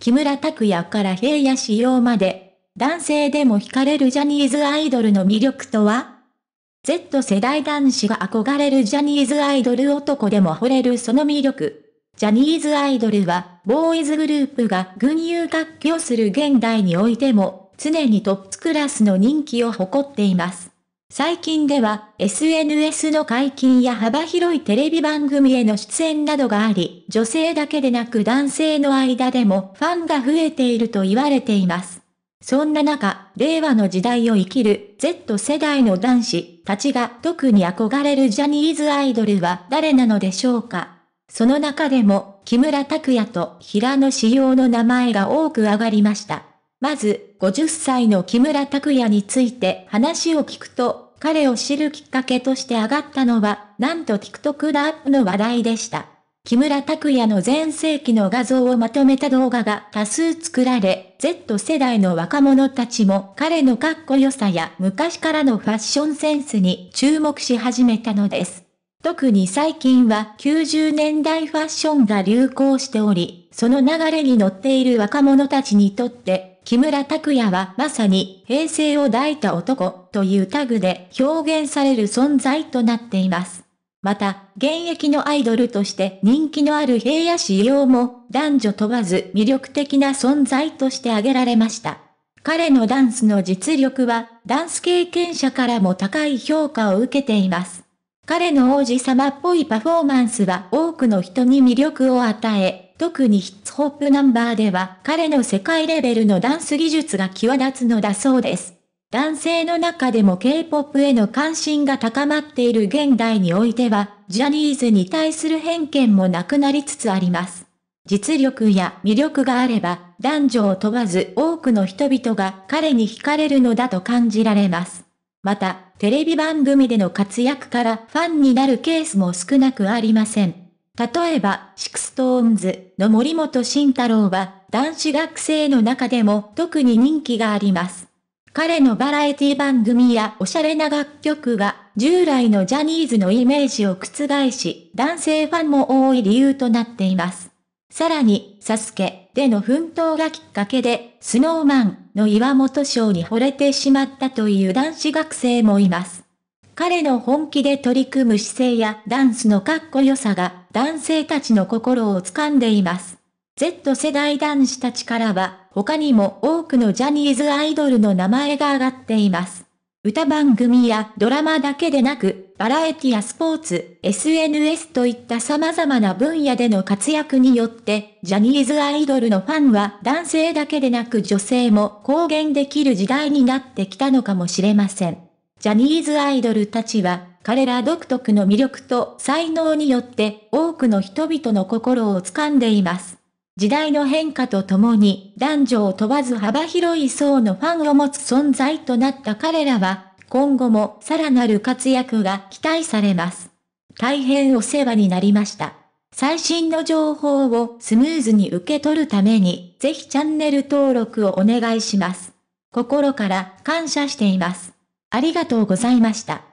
木村拓哉から平野仕様まで、男性でも惹かれるジャニーズアイドルの魅力とは ?Z 世代男子が憧れるジャニーズアイドル男でも惚れるその魅力。ジャニーズアイドルは、ボーイズグループが群雄割拠する現代においても、常にトップクラスの人気を誇っています。最近では SNS の解禁や幅広いテレビ番組への出演などがあり、女性だけでなく男性の間でもファンが増えていると言われています。そんな中、令和の時代を生きる Z 世代の男子たちが特に憧れるジャニーズアイドルは誰なのでしょうかその中でも、木村拓哉と平野紫耀の名前が多く上がりました。まず、50歳の木村拓也について話を聞くと、彼を知るきっかけとして上がったのは、なんと TikTok ラップの話題でした。木村拓也の前世紀の画像をまとめた動画が多数作られ、Z 世代の若者たちも彼のかっこよさや昔からのファッションセンスに注目し始めたのです。特に最近は90年代ファッションが流行しており、その流れに乗っている若者たちにとって木村拓哉はまさに平成を抱いた男というタグで表現される存在となっています。また、現役のアイドルとして人気のある平野市用も男女問わず魅力的な存在として挙げられました。彼のダンスの実力は、ダンス経験者からも高い評価を受けています。彼の王子様っぽいパフォーマンスは多くの人に魅力を与え、特にヒッツホップナンバーでは彼の世界レベルのダンス技術が際立つのだそうです。男性の中でも K-POP への関心が高まっている現代においては、ジャニーズに対する偏見もなくなりつつあります。実力や魅力があれば、男女を問わず多くの人々が彼に惹かれるのだと感じられます。また、テレビ番組での活躍からファンになるケースも少なくありません。例えば、シクストーンズの森本慎太郎は、男子学生の中でも特に人気があります。彼のバラエティ番組やおしゃれな楽曲は、従来のジャニーズのイメージを覆し、男性ファンも多い理由となっています。さらに、サスケでの奮闘がきっかけで、スノーマンの岩本賞に惚れてしまったという男子学生もいます。彼の本気で取り組む姿勢やダンスのかっこよさが男性たちの心を掴んでいます。Z 世代男子たちからは、他にも多くのジャニーズアイドルの名前が挙がっています。歌番組やドラマだけでなく、バラエティやスポーツ、SNS といった様々な分野での活躍によって、ジャニーズアイドルのファンは男性だけでなく女性も公言できる時代になってきたのかもしれません。ジャニーズアイドルたちは彼ら独特の魅力と才能によって多くの人々の心を掴んでいます。時代の変化とともに男女を問わず幅広い層のファンを持つ存在となった彼らは今後もさらなる活躍が期待されます。大変お世話になりました。最新の情報をスムーズに受け取るためにぜひチャンネル登録をお願いします。心から感謝しています。ありがとうございました。